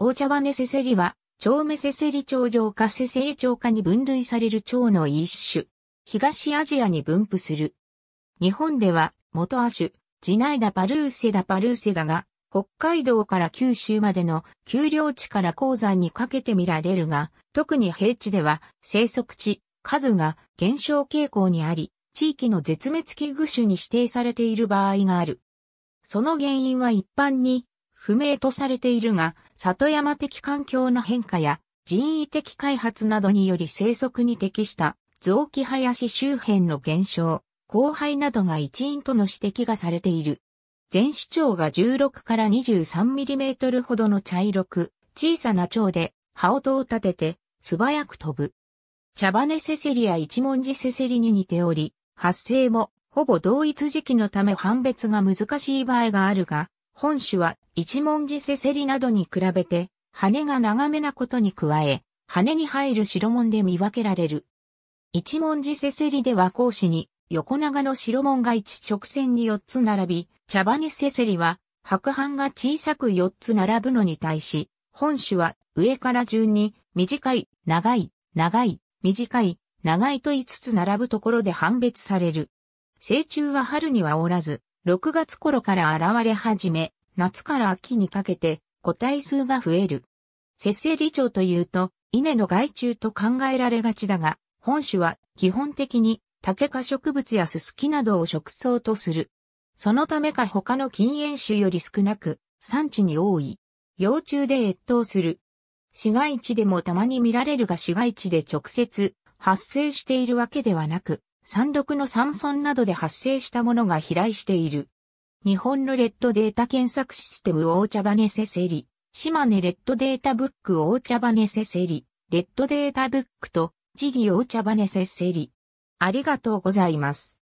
大茶羽せせりは、蝶目せせり蝶状かせせり蝶化に分類される蝶の一種。東アジアに分布する。日本では、元亜種、ジナイダパルーセダパルーセダが、北海道から九州までの丘陵地から鉱山にかけて見られるが、特に平地では生息地、数が減少傾向にあり、地域の絶滅危惧種に指定されている場合がある。その原因は一般に不明とされているが、里山的環境の変化や人為的開発などにより生息に適した雑木林周辺の減少、荒廃などが一因との指摘がされている。全市長が16から23ミリメートルほどの茶色く、小さな蝶で葉音を立てて素早く飛ぶ。茶羽セセリや一文字セセリに似ており、発生もほぼ同一時期のため判別が難しい場合があるが、本種は一文字せせりなどに比べて、羽が長めなことに加え、羽に入る白門で見分けられる。一文字せせりでは講師に横長の白門が一直線に四つ並び、茶羽せせりは白斑が小さく四つ並ぶのに対し、本種は上から順に短い、長い、長い、短い、長いと五つ並ぶところで判別される。成虫は春にはおらず、6月頃から現れ始め、夏から秋にかけて個体数が増える。節制理長というと、稲の害虫と考えられがちだが、本種は基本的に竹科植物やススキなどを食草とする。そのためか他の禁煙種より少なく、産地に多い。幼虫で越冬する。市街地でもたまに見られるが市街地で直接発生しているわけではなく、山麓の山村などで発生したものが飛来している。日本のレッドデータ検索システムオーチャバネセセリ、島根レッドデータブックオーチャバネセセリ、レッドデータブックと、ジギオーチャバネセセリ。ありがとうございます。